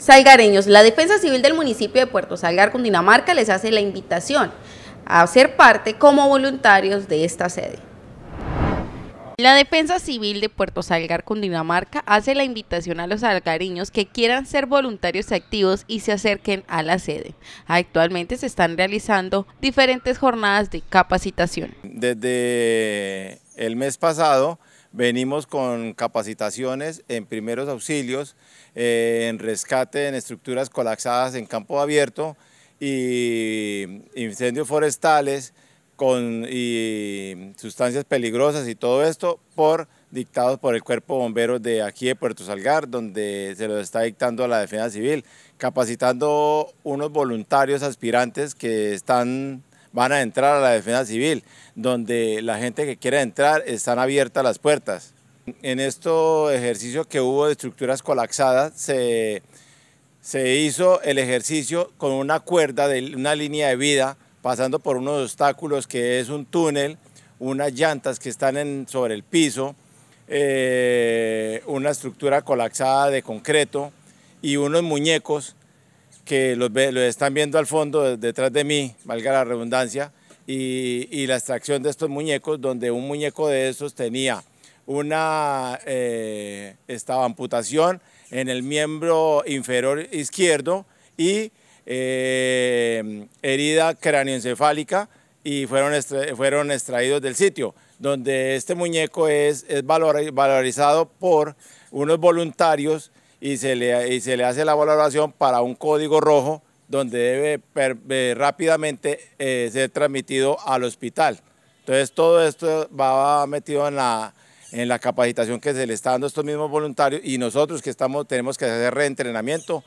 salgareños. La Defensa Civil del municipio de Puerto Salgar, Cundinamarca, les hace la invitación a ser parte como voluntarios de esta sede. La Defensa Civil de Puerto Salgar, Cundinamarca, hace la invitación a los salgareños que quieran ser voluntarios activos y se acerquen a la sede. Actualmente se están realizando diferentes jornadas de capacitación. Desde el mes pasado Venimos con capacitaciones en primeros auxilios, eh, en rescate en estructuras colapsadas en campo abierto y incendios forestales con y sustancias peligrosas y todo esto por dictados por el Cuerpo Bomberos de aquí de Puerto Salgar, donde se lo está dictando a la Defensa Civil, capacitando unos voluntarios aspirantes que están van a entrar a la defensa civil, donde la gente que quiera entrar están abiertas las puertas. En este ejercicio que hubo de estructuras colapsadas, se, hizo el ejercicio con una cuerda de una línea de vida, pasando por unos obstáculos que es un túnel, unas llantas que están en, sobre el piso, eh, una estructura colapsada de concreto y unos muñecos que lo están viendo al fondo, detrás de mí, valga la redundancia, y, la extracción de estos muñecos, donde un muñeco de esos tenía una eh, amputación en el miembro inferior izquierdo y eh, herida cráneoencefálica y fueron, fueron extraídos del sitio, donde este muñeco es, es valor, valorizado por unos voluntarios y se le, y se le hace la valoración para un código rojo donde debe eh, rápidamente eh, ser transmitido al hospital. Entonces todo esto va metido en la, en la capacitación que se le está dando a estos mismos voluntarios y nosotros que estamos, tenemos que hacer reentrenamiento.